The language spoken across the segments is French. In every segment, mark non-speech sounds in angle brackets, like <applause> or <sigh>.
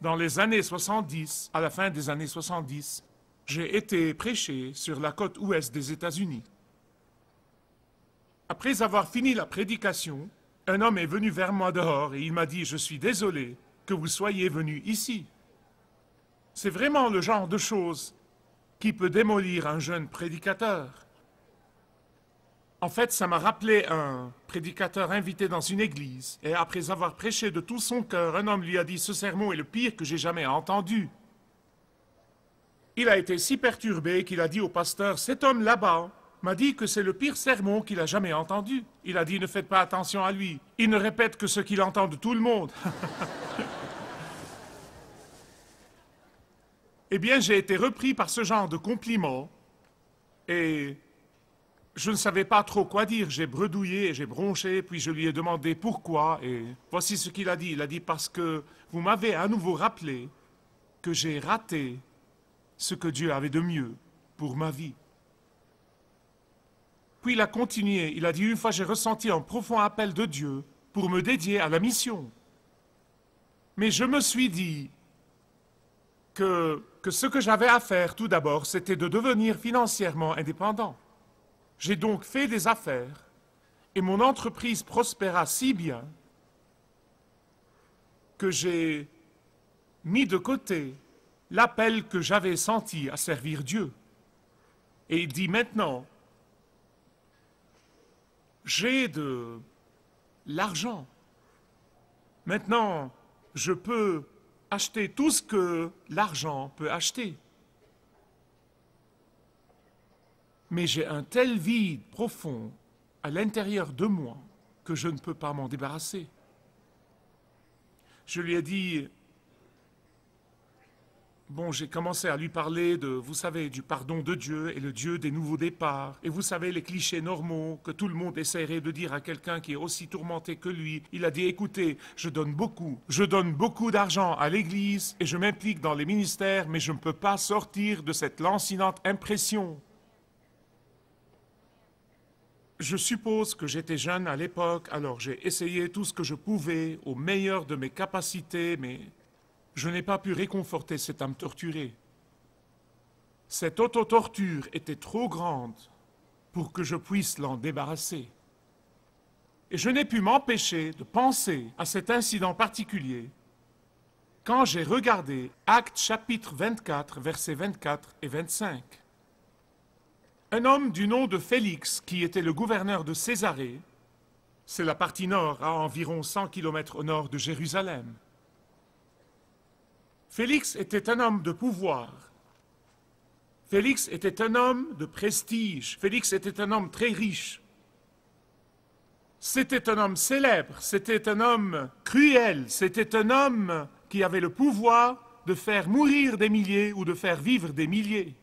dans les années 70, à la fin des années 70, j'ai été prêché sur la côte ouest des États-Unis. Après avoir fini la prédication, un homme est venu vers moi dehors et il m'a dit, je suis désolé que vous soyez venu ici. C'est vraiment le genre de chose qui peut démolir un jeune prédicateur. En fait, ça m'a rappelé un prédicateur invité dans une église. Et après avoir prêché de tout son cœur, un homme lui a dit Ce sermon est le pire que j'ai jamais entendu. Il a été si perturbé qu'il a dit au pasteur Cet homme là-bas m'a dit que c'est le pire sermon qu'il a jamais entendu. Il a dit Ne faites pas attention à lui. Il ne répète que ce qu'il entend de tout le monde. <laughs> eh bien, j'ai été repris par ce genre de compliments. Et je ne savais pas trop quoi dire. J'ai bredouillé, j'ai bronché, puis je lui ai demandé pourquoi, et voici ce qu'il a dit. Il a dit parce que vous m'avez à nouveau rappelé que j'ai raté ce que Dieu avait de mieux pour ma vie. Puis il a continué. Il a dit une fois j'ai ressenti un profond appel de Dieu pour me dédier à la mission. Mais je me suis dit que, que ce que j'avais à faire tout d'abord, c'était de devenir financièrement indépendant. J'ai donc fait des affaires et mon entreprise prospéra si bien que j'ai mis de côté l'appel que j'avais senti à servir Dieu. Et il dit maintenant, j'ai de l'argent. Maintenant, je peux acheter tout ce que l'argent peut acheter. mais j'ai un tel vide profond à l'intérieur de moi que je ne peux pas m'en débarrasser. Je lui ai dit, bon, j'ai commencé à lui parler de, vous savez, du pardon de Dieu et le Dieu des nouveaux départs, et vous savez, les clichés normaux que tout le monde essaierait de dire à quelqu'un qui est aussi tourmenté que lui. Il a dit, écoutez, je donne beaucoup, je donne beaucoup d'argent à l'Église et je m'implique dans les ministères, mais je ne peux pas sortir de cette lancinante impression je suppose que j'étais jeune à l'époque, alors j'ai essayé tout ce que je pouvais, au meilleur de mes capacités, mais je n'ai pas pu réconforter cette âme torturée. Cette autotorture était trop grande pour que je puisse l'en débarrasser. Et je n'ai pu m'empêcher de penser à cet incident particulier quand j'ai regardé Actes chapitre 24, versets 24 et 25. Un homme du nom de Félix, qui était le gouverneur de Césarée, c'est la partie nord, à environ 100 km au nord de Jérusalem. Félix était un homme de pouvoir. Félix était un homme de prestige. Félix était un homme très riche. C'était un homme célèbre, c'était un homme cruel, c'était un homme qui avait le pouvoir de faire mourir des milliers ou de faire vivre des milliers.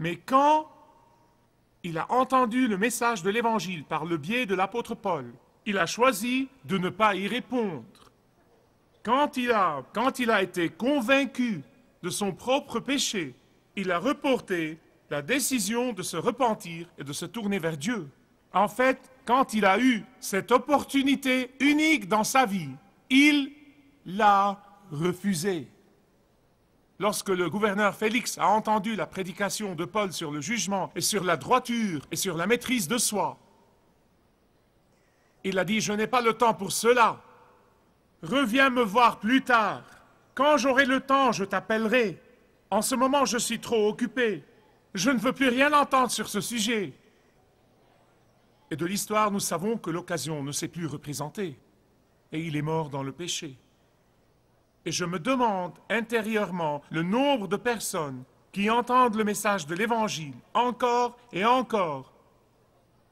Mais quand il a entendu le message de l'Évangile par le biais de l'apôtre Paul, il a choisi de ne pas y répondre. Quand il, a, été convaincu de son propre péché, il a reporté la décision de se repentir et de se tourner vers Dieu. En fait, quand il a eu cette opportunité unique dans sa vie, il l'a refusée lorsque le gouverneur Félix a entendu la prédication de Paul sur le jugement et sur la droiture et sur la maîtrise de soi. Il a dit, je n'ai pas le temps pour cela. Reviens me voir plus tard. Quand j'aurai le temps, je t'appellerai. En ce moment, je suis trop occupé. Je ne veux plus rien entendre sur ce sujet. Et de l'histoire, nous savons que l'occasion ne s'est plus représentée. Et il est mort dans le péché. Et je me demande intérieurement le nombre de personnes qui entendent le message de l'Évangile encore et encore.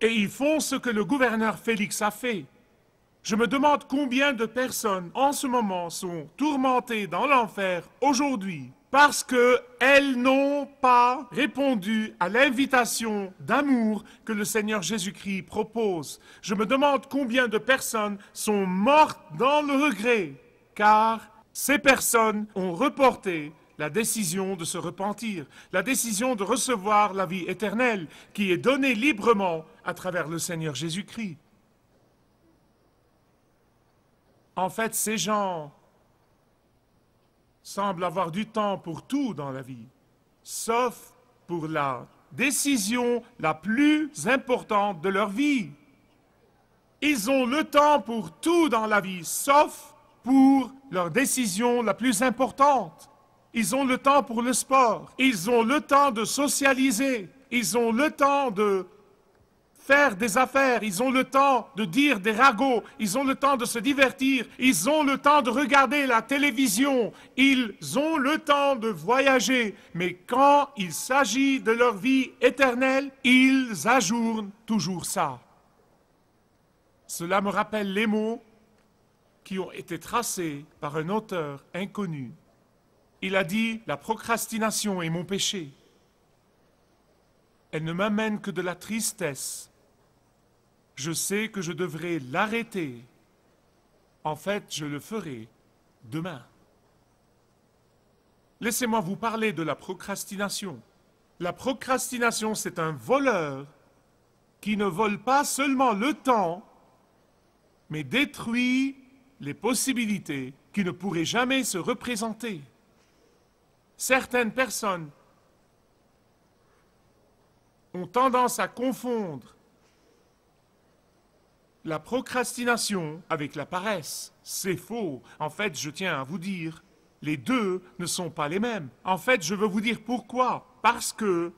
Et ils font ce que le gouverneur Félix a fait. Je me demande combien de personnes en ce moment sont tourmentées dans l'enfer aujourd'hui parce qu'elles n'ont pas répondu à l'invitation d'amour que le Seigneur Jésus-Christ propose. Je me demande combien de personnes sont mortes dans le regret car ces personnes ont reporté la décision de se repentir, la décision de recevoir la vie éternelle qui est donnée librement à travers le Seigneur Jésus-Christ. En fait, ces gens semblent avoir du temps pour tout dans la vie, sauf pour la décision la plus importante de leur vie. Ils ont le temps pour tout dans la vie, sauf pour leur décision la plus importante. Ils ont le temps pour le sport, ils ont le temps de socialiser, ils ont le temps de faire des affaires, ils ont le temps de dire des ragots, ils ont le temps de se divertir, ils ont le temps de regarder la télévision, ils ont le temps de voyager, mais quand il s'agit de leur vie éternelle, ils ajournent toujours ça. Cela me rappelle les mots qui ont été tracés par un auteur inconnu. Il a dit, la procrastination est mon péché. Elle ne m'amène que de la tristesse. Je sais que je devrais l'arrêter. En fait, je le ferai demain. Laissez-moi vous parler de la procrastination. La procrastination, c'est un voleur qui ne vole pas seulement le temps, mais détruit les possibilités qui ne pourraient jamais se représenter. Certaines personnes ont tendance à confondre la procrastination avec la paresse. C'est faux. En fait, je tiens à vous dire, les deux ne sont pas les mêmes. En fait, je veux vous dire pourquoi. Parce que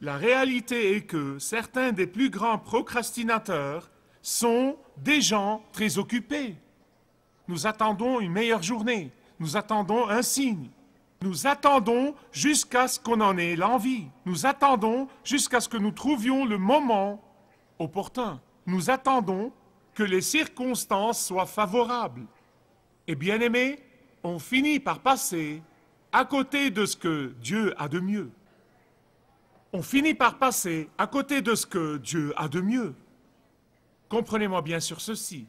la réalité est que certains des plus grands procrastinateurs sont des gens très occupés. Nous attendons une meilleure journée. Nous attendons un signe. Nous attendons jusqu'à ce qu'on en ait l'envie. Nous attendons jusqu'à ce que nous trouvions le moment opportun. Nous attendons que les circonstances soient favorables. Et bien aimé, on finit par passer à côté de ce que Dieu a de mieux. On finit par passer à côté de ce que Dieu a de mieux. Comprenez-moi bien sur ceci.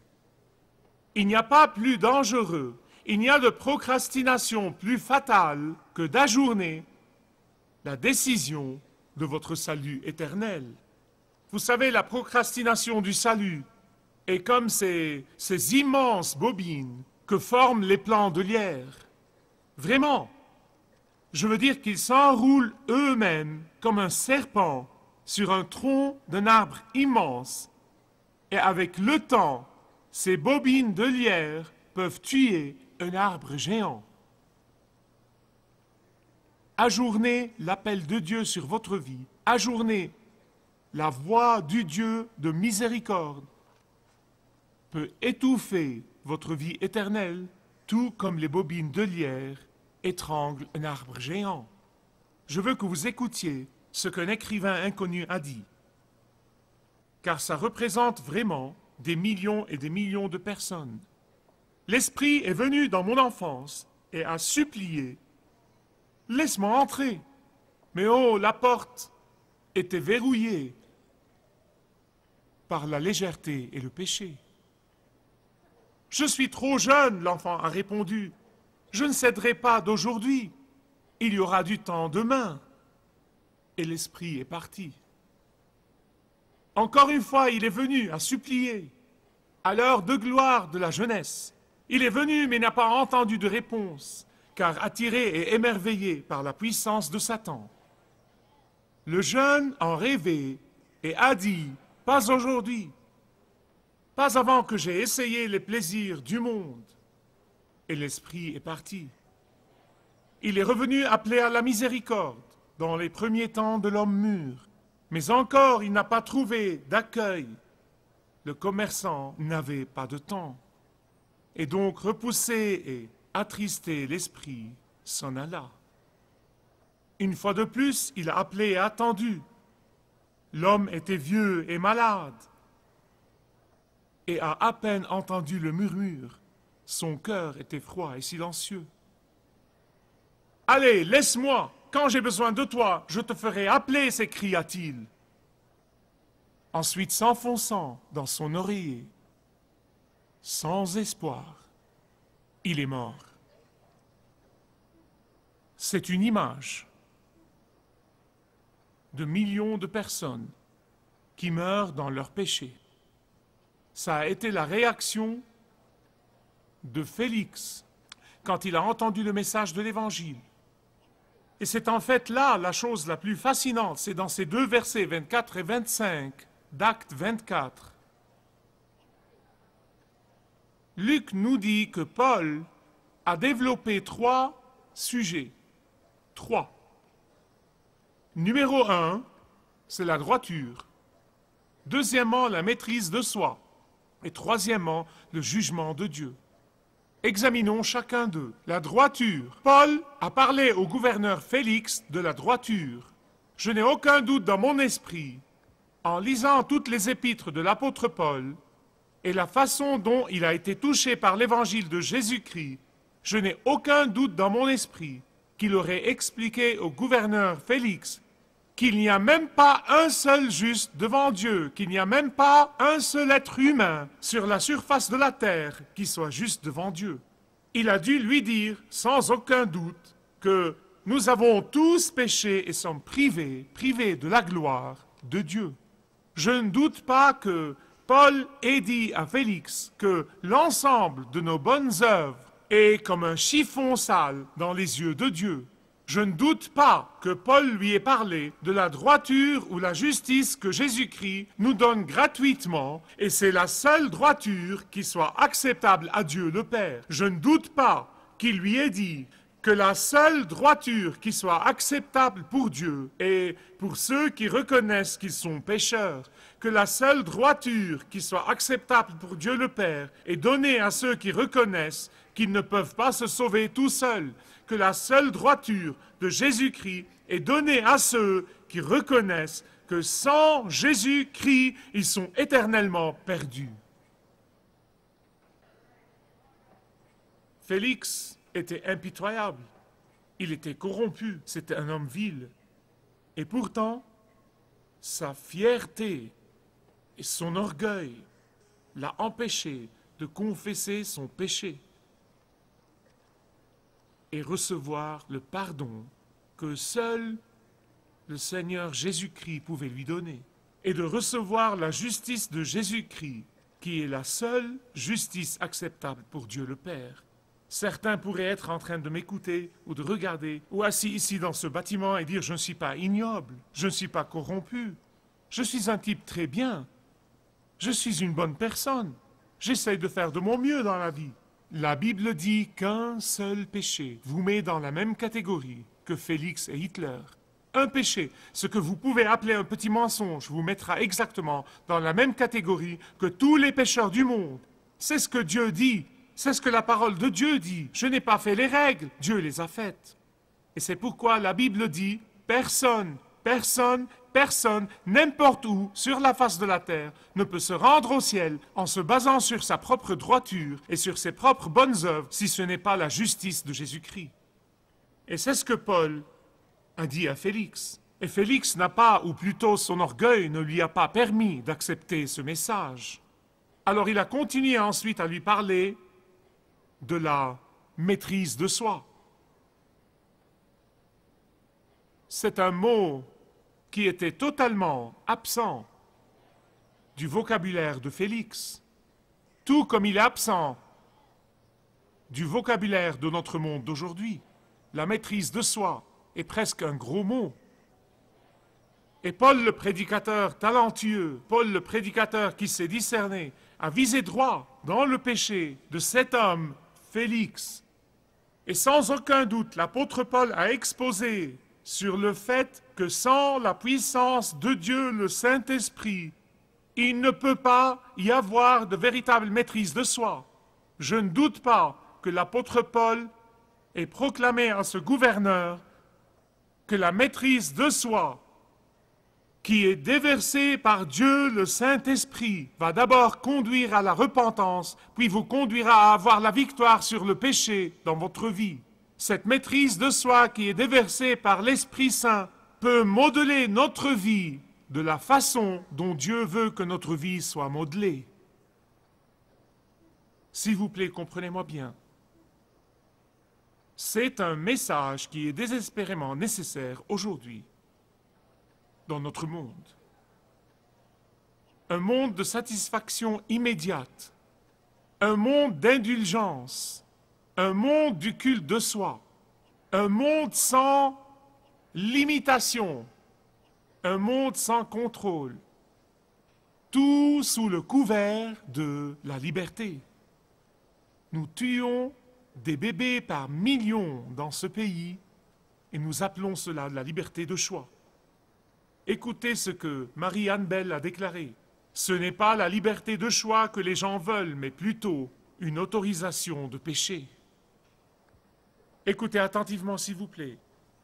Il n'y a pas plus dangereux, il n'y a de procrastination plus fatale que d'ajourner la décision de votre salut éternel. Vous savez, la procrastination du salut est comme ces, ces immenses bobines que forment les plans de lierre. Vraiment, je veux dire qu'ils s'enroulent eux-mêmes comme un serpent sur un tronc d'un arbre immense. Et avec le temps, ces bobines de lierre peuvent tuer un arbre géant. Ajournez l'appel de Dieu sur votre vie. Ajournez la voix du Dieu de miséricorde. Peut étouffer votre vie éternelle, tout comme les bobines de lierre étranglent un arbre géant. Je veux que vous écoutiez ce qu'un écrivain inconnu a dit, car ça représente vraiment des millions et des millions de personnes. L'Esprit est venu dans mon enfance et a supplié ⁇ Laisse-moi entrer ⁇ Mais oh, la porte était verrouillée par la légèreté et le péché. Je suis trop jeune, l'enfant a répondu. Je ne céderai pas d'aujourd'hui. Il y aura du temps demain. Et l'esprit est parti. Encore une fois, il est venu à supplier à l'heure de gloire de la jeunesse. Il est venu mais n'a pas entendu de réponse, car attiré et émerveillé par la puissance de Satan. Le jeune en rêvait et a dit, pas aujourd'hui, pas avant que j'ai essayé les plaisirs du monde. Et l'esprit est parti. Il est revenu appelé à la miséricorde dans les premiers temps de l'homme mûr. Mais encore, il n'a pas trouvé d'accueil. Le commerçant n'avait pas de temps. Et donc, repoussé et attristé, l'esprit s'en alla. Une fois de plus, il a appelé et attendu. L'homme était vieux et malade et a à peine entendu le murmure. Son cœur était froid et silencieux. Allez, laisse-moi, quand j'ai besoin de toi, je te ferai appeler, s'écria-t-il. Ensuite, s'enfonçant dans son oreiller, sans espoir, il est mort. C'est une image de millions de personnes qui meurent dans leur péché. Ça a été la réaction de Félix quand il a entendu le message de l'Évangile. Et c'est en fait là la chose la plus fascinante, c'est dans ces deux versets 24 et 25 d'Acte 24. Luc nous dit que Paul a développé trois sujets. Trois. Numéro un, c'est la droiture. Deuxièmement, la maîtrise de soi. Et troisièmement, le jugement de Dieu. Examinons chacun d'eux. La droiture. Paul a parlé au gouverneur Félix de la droiture. Je n'ai aucun doute dans mon esprit, en lisant toutes les épîtres de l'apôtre Paul et la façon dont il a été touché par l'évangile de Jésus-Christ, je n'ai aucun doute dans mon esprit qu'il aurait expliqué au gouverneur Félix qu'il n'y a même pas un seul juste devant Dieu, qu'il n'y a même pas un seul être humain sur la surface de la terre qui soit juste devant Dieu. Il a dû lui dire, sans aucun doute, que nous avons tous péché et sommes privés, privés de la gloire de Dieu. Je ne doute pas que Paul ait dit à Félix que l'ensemble de nos bonnes œuvres est comme un chiffon sale dans les yeux de Dieu je ne doute pas que Paul lui ait parlé de la droiture ou la justice que Jésus-Christ nous donne gratuitement, et c'est la seule droiture qui soit acceptable à Dieu le Père. Je ne doute pas qu'il lui ait dit que la seule droiture qui soit acceptable pour Dieu et pour ceux qui reconnaissent qu'ils sont pécheurs, que la seule droiture qui soit acceptable pour Dieu le Père est donnée à ceux qui reconnaissent qu'ils ne peuvent pas se sauver tout seuls, que la seule droiture de Jésus-Christ est donnée à ceux qui reconnaissent que sans Jésus-Christ, ils sont éternellement perdus. Félix était impitoyable, il était corrompu, c'était un homme vil. Et pourtant, sa fierté et son orgueil l'a empêché de confesser son péché et recevoir le pardon que seul le Seigneur Jésus-Christ pouvait lui donner, et de recevoir la justice de Jésus-Christ, qui est la seule justice acceptable pour Dieu le Père. Certains pourraient être en train de m'écouter ou de regarder, ou assis ici dans ce bâtiment et dire je ne suis pas ignoble, je ne suis pas corrompu, je suis un type très bien, je suis une bonne personne, j'essaye de faire de mon mieux dans la vie. La Bible dit qu'un seul péché vous met dans la même catégorie que Félix et Hitler. Un péché, ce que vous pouvez appeler un petit mensonge, vous mettra exactement dans la même catégorie que tous les pécheurs du monde. C'est ce que Dieu dit, c'est ce que la parole de Dieu dit. Je n'ai pas fait les règles, Dieu les a faites. Et c'est pourquoi la Bible dit, personne, personne personne, n'importe où, sur la face de la terre, ne peut se rendre au ciel en se basant sur sa propre droiture et sur ses propres bonnes œuvres, si ce n'est pas la justice de Jésus-Christ. Et c'est ce que Paul a dit à Félix. Et Félix n'a pas, ou plutôt son orgueil ne lui a pas permis d'accepter ce message. Alors il a continué ensuite à lui parler de la maîtrise de soi. C'est un mot qui était totalement absent du vocabulaire de Félix, tout comme il est absent du vocabulaire de notre monde d'aujourd'hui. La maîtrise de soi est presque un gros mot. Et Paul le prédicateur talentueux, Paul le prédicateur qui s'est discerné, a visé droit dans le péché de cet homme, Félix. Et sans aucun doute, l'apôtre Paul a exposé sur le fait que sans la puissance de Dieu, le Saint-Esprit, il ne peut pas y avoir de véritable maîtrise de soi. Je ne doute pas que l'apôtre Paul ait proclamé à ce gouverneur que la maîtrise de soi qui est déversée par Dieu le Saint-Esprit va d'abord conduire à la repentance, puis vous conduira à avoir la victoire sur le péché dans votre vie. Cette maîtrise de soi qui est déversée par l'Esprit Saint peut modeler notre vie de la façon dont Dieu veut que notre vie soit modelée. S'il vous plaît, comprenez-moi bien. C'est un message qui est désespérément nécessaire aujourd'hui dans notre monde. Un monde de satisfaction immédiate, un monde d'indulgence, un monde du culte de soi, un monde sans limitation, un monde sans contrôle, tout sous le couvert de la liberté. Nous tuons des bébés par millions dans ce pays et nous appelons cela la liberté de choix. Écoutez ce que Marie-Anne Bell a déclaré. Ce n'est pas la liberté de choix que les gens veulent, mais plutôt une autorisation de péché. Écoutez attentivement, s'il vous plaît.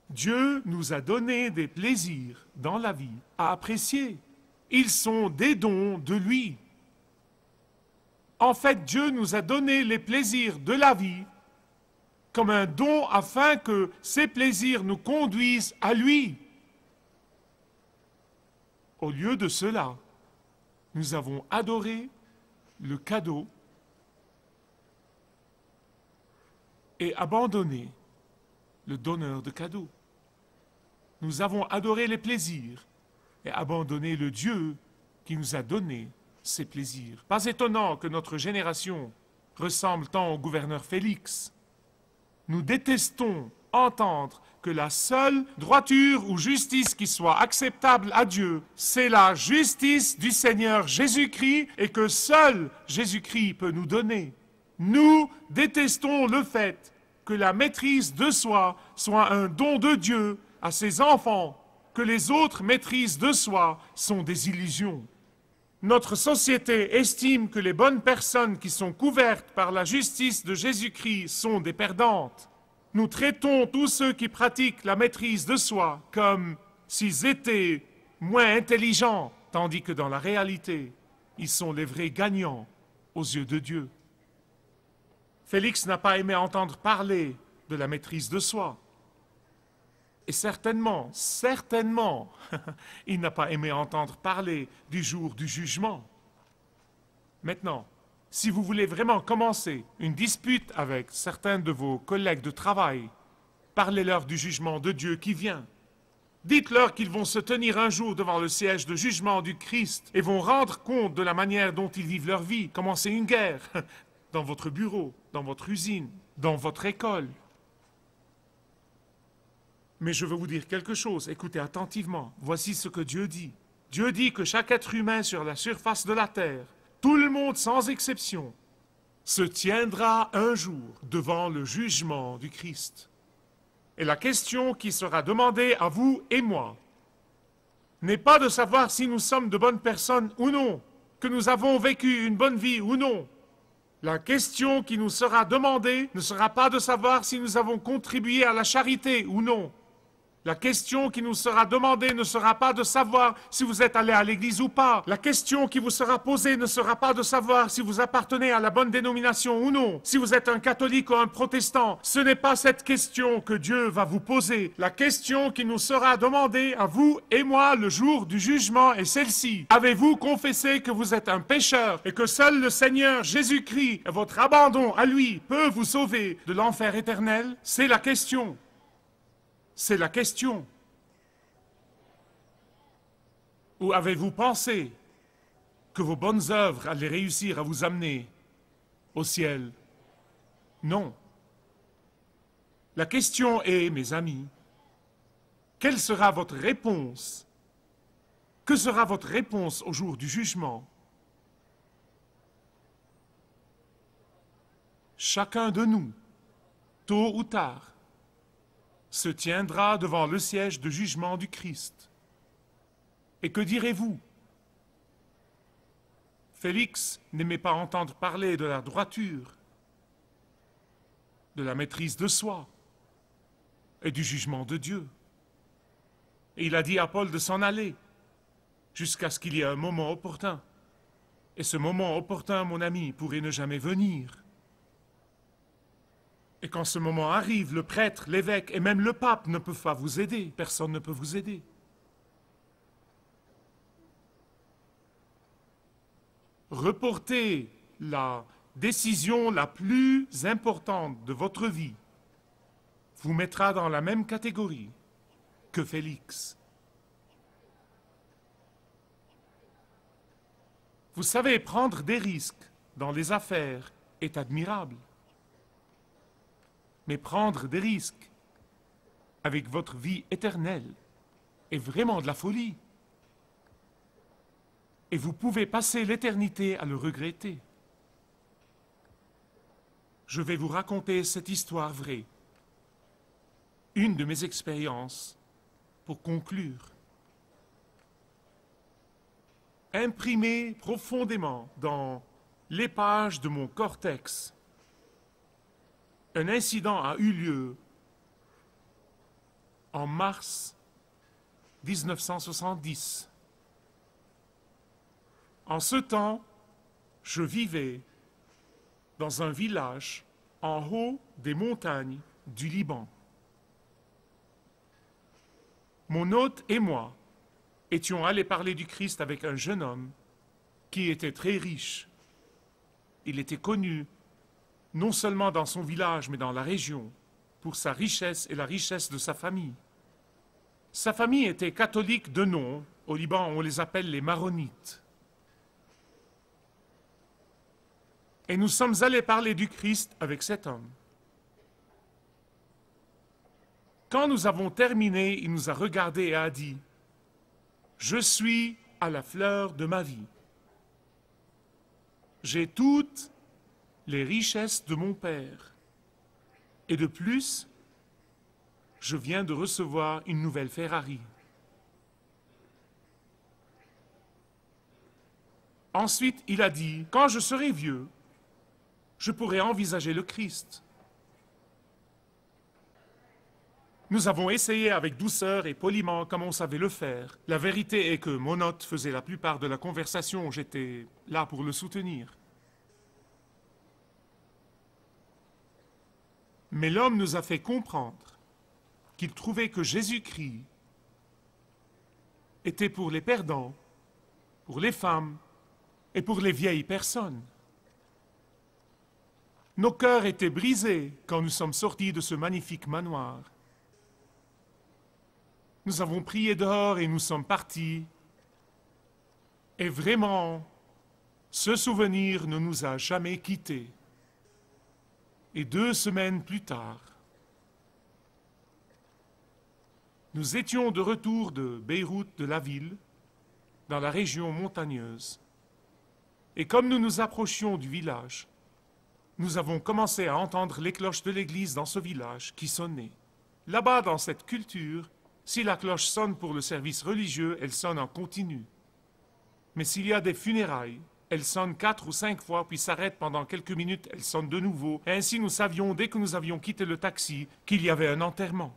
Dieu nous a donné des plaisirs dans la vie à apprécier. Ils sont des dons de lui. En fait, Dieu nous a donné les plaisirs de la vie comme un don afin que ces plaisirs nous conduisent à lui. Au lieu de cela, nous avons adoré le cadeau et abandonné le donneur de cadeaux. Nous avons adoré les plaisirs et abandonné le Dieu qui nous a donné ces plaisirs. Pas étonnant que notre génération ressemble tant au gouverneur Félix. Nous détestons entendre que la seule droiture ou justice qui soit acceptable à Dieu, c'est la justice du Seigneur Jésus-Christ et que seul Jésus-Christ peut nous donner. Nous détestons le fait que la maîtrise de soi soit un don de Dieu à ses enfants, que les autres maîtrises de soi sont des illusions. Notre société estime que les bonnes personnes qui sont couvertes par la justice de Jésus-Christ sont des perdantes. Nous traitons tous ceux qui pratiquent la maîtrise de soi comme s'ils étaient moins intelligents, tandis que dans la réalité, ils sont les vrais gagnants aux yeux de Dieu. Félix n'a pas aimé entendre parler de la maîtrise de soi. Et certainement, certainement, <laughs> il n'a pas aimé entendre parler du jour du jugement. Maintenant, si vous voulez vraiment commencer une dispute avec certains de vos collègues de travail, parlez-leur du jugement de Dieu qui vient. Dites-leur qu'ils vont se tenir un jour devant le siège de jugement du Christ et vont rendre compte de la manière dont ils vivent leur vie. commencer une guerre <laughs> dans votre bureau dans votre usine, dans votre école. Mais je veux vous dire quelque chose, écoutez attentivement, voici ce que Dieu dit. Dieu dit que chaque être humain sur la surface de la terre, tout le monde sans exception, se tiendra un jour devant le jugement du Christ. Et la question qui sera demandée à vous et moi n'est pas de savoir si nous sommes de bonnes personnes ou non, que nous avons vécu une bonne vie ou non, la question qui nous sera demandée ne sera pas de savoir si nous avons contribué à la charité ou non. La question qui nous sera demandée ne sera pas de savoir si vous êtes allé à l'église ou pas. La question qui vous sera posée ne sera pas de savoir si vous appartenez à la bonne dénomination ou non, si vous êtes un catholique ou un protestant. Ce n'est pas cette question que Dieu va vous poser. La question qui nous sera demandée à vous et moi le jour du jugement est celle-ci. Avez-vous confessé que vous êtes un pécheur et que seul le Seigneur Jésus-Christ et votre abandon à lui peut vous sauver de l'enfer éternel C'est la question. C'est la question. Ou avez-vous pensé que vos bonnes œuvres allaient réussir à vous amener au ciel Non. La question est, mes amis, quelle sera votre réponse Que sera votre réponse au jour du jugement Chacun de nous, tôt ou tard, se tiendra devant le siège de jugement du Christ. Et que direz-vous Félix n'aimait pas entendre parler de la droiture, de la maîtrise de soi et du jugement de Dieu. Et il a dit à Paul de s'en aller jusqu'à ce qu'il y ait un moment opportun. Et ce moment opportun, mon ami, pourrait ne jamais venir. Et quand ce moment arrive, le prêtre, l'évêque et même le pape ne peuvent pas vous aider. Personne ne peut vous aider. Reporter la décision la plus importante de votre vie vous mettra dans la même catégorie que Félix. Vous savez, prendre des risques dans les affaires est admirable mais prendre des risques avec votre vie éternelle est vraiment de la folie. Et vous pouvez passer l'éternité à le regretter. Je vais vous raconter cette histoire vraie, une de mes expériences, pour conclure. Imprimée profondément dans les pages de mon cortex, un incident a eu lieu en mars 1970. En ce temps, je vivais dans un village en haut des montagnes du Liban. Mon hôte et moi étions allés parler du Christ avec un jeune homme qui était très riche. Il était connu non seulement dans son village, mais dans la région, pour sa richesse et la richesse de sa famille. Sa famille était catholique de nom. Au Liban, on les appelle les Maronites. Et nous sommes allés parler du Christ avec cet homme. Quand nous avons terminé, il nous a regardés et a dit, Je suis à la fleur de ma vie. J'ai toutes les richesses de mon Père. Et de plus, je viens de recevoir une nouvelle Ferrari. Ensuite, il a dit, quand je serai vieux, je pourrai envisager le Christ. Nous avons essayé avec douceur et poliment comme on savait le faire. La vérité est que Monote faisait la plupart de la conversation, j'étais là pour le soutenir. Mais l'homme nous a fait comprendre qu'il trouvait que Jésus-Christ était pour les perdants, pour les femmes et pour les vieilles personnes. Nos cœurs étaient brisés quand nous sommes sortis de ce magnifique manoir. Nous avons prié dehors et nous sommes partis. Et vraiment, ce souvenir ne nous a jamais quittés. Et deux semaines plus tard, nous étions de retour de Beyrouth, de la ville, dans la région montagneuse. Et comme nous nous approchions du village, nous avons commencé à entendre les cloches de l'église dans ce village qui sonnaient. Là-bas, dans cette culture, si la cloche sonne pour le service religieux, elle sonne en continu. Mais s'il y a des funérailles, elle sonne quatre ou cinq fois, puis s'arrête pendant quelques minutes, elle sonne de nouveau. ainsi, nous savions, dès que nous avions quitté le taxi, qu'il y avait un enterrement.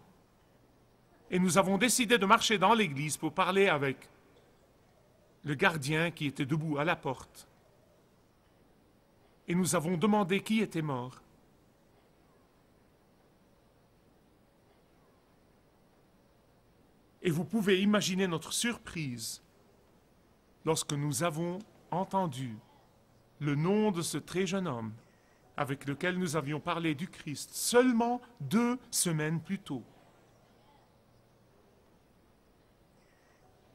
Et nous avons décidé de marcher dans l'église pour parler avec le gardien qui était debout à la porte. Et nous avons demandé qui était mort. Et vous pouvez imaginer notre surprise lorsque nous avons entendu le nom de ce très jeune homme avec lequel nous avions parlé du Christ seulement deux semaines plus tôt.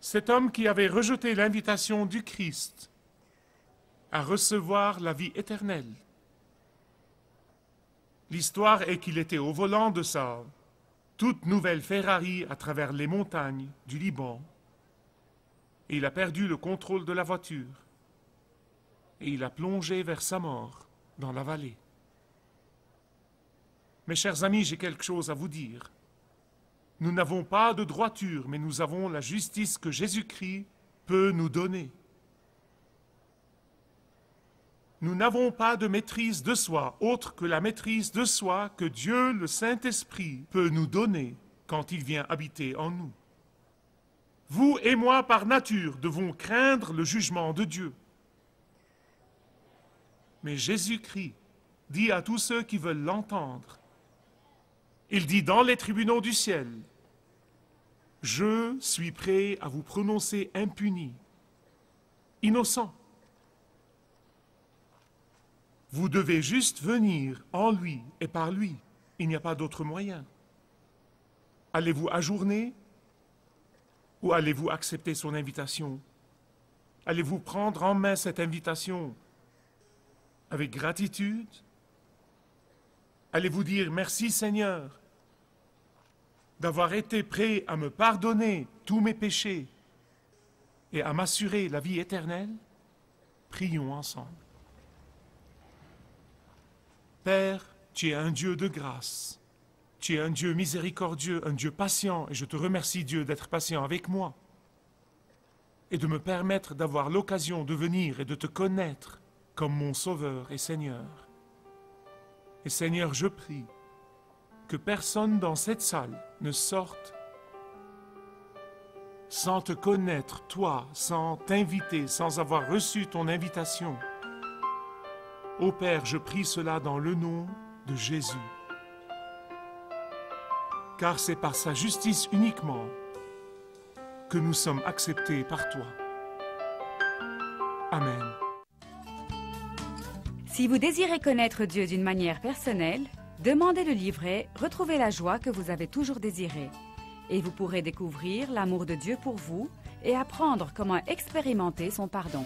Cet homme qui avait rejeté l'invitation du Christ à recevoir la vie éternelle. L'histoire est qu'il était au volant de sa toute nouvelle Ferrari à travers les montagnes du Liban et il a perdu le contrôle de la voiture et il a plongé vers sa mort dans la vallée. Mes chers amis, j'ai quelque chose à vous dire. Nous n'avons pas de droiture, mais nous avons la justice que Jésus-Christ peut nous donner. Nous n'avons pas de maîtrise de soi autre que la maîtrise de soi que Dieu, le Saint-Esprit, peut nous donner quand il vient habiter en nous. Vous et moi, par nature, devons craindre le jugement de Dieu. Mais Jésus-Christ dit à tous ceux qui veulent l'entendre, il dit dans les tribunaux du ciel, je suis prêt à vous prononcer impuni, innocent. Vous devez juste venir en lui et par lui. Il n'y a pas d'autre moyen. Allez-vous ajourner ou allez-vous accepter son invitation Allez-vous prendre en main cette invitation avec gratitude? Allez-vous dire merci Seigneur d'avoir été prêt à me pardonner tous mes péchés et à m'assurer la vie éternelle? Prions ensemble. Père, tu es un Dieu de grâce. Tu es un Dieu miséricordieux, un Dieu patient, et je te remercie Dieu d'être patient avec moi et de me permettre d'avoir l'occasion de venir et de te connaître comme mon Sauveur et Seigneur. Et Seigneur, je prie que personne dans cette salle ne sorte sans te connaître, toi, sans t'inviter, sans avoir reçu ton invitation. Ô Père, je prie cela dans le nom de Jésus. Car c'est par sa justice uniquement que nous sommes acceptés par toi. Amen. Si vous désirez connaître Dieu d'une manière personnelle, demandez le livret Retrouvez la joie que vous avez toujours désirée. Et vous pourrez découvrir l'amour de Dieu pour vous et apprendre comment expérimenter son pardon.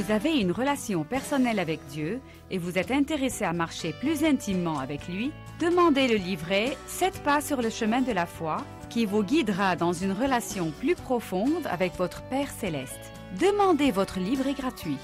vous avez une relation personnelle avec Dieu et vous êtes intéressé à marcher plus intimement avec lui, demandez le livret 7 pas sur le chemin de la foi qui vous guidera dans une relation plus profonde avec votre Père céleste. Demandez votre livret gratuit.